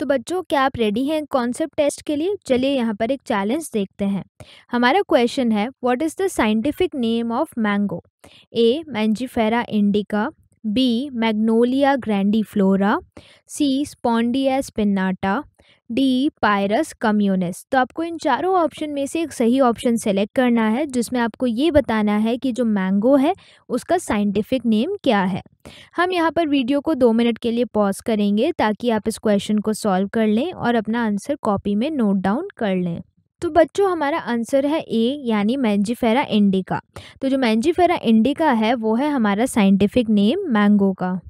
तो बच्चों क्या आप रेडी हैं कॉन्सेप्ट टेस्ट के लिए चलिए यहाँ पर एक चैलेंज देखते हैं हमारा क्वेश्चन है what is the scientific name of mango A mangifera indica B magnolia grandiflora C spondias pinnata D pyrus communist तो आपको इन चारों ऑप्शन में से एक सही ऑप्शन सेलेक्ट करना है जिसमें आपको ये बताना है कि जो मैंगो है उसका साइंटिफिक नेम क्या है हम यहाँ पर वीडियो को दो मिनट के लिए पॉज करेंगे ताकि आप इस क्वेश्चन को सॉल्व कर लें और अपना आंसर कॉपी में नोट डाउन कर लें तो बच्चों हमारा आंसर है ए यानी मैंजीफेरा इंडिका तो जो मैंजीफेरा इंडिका है वो है हमारा साइंटिफिक नेम मैंगो का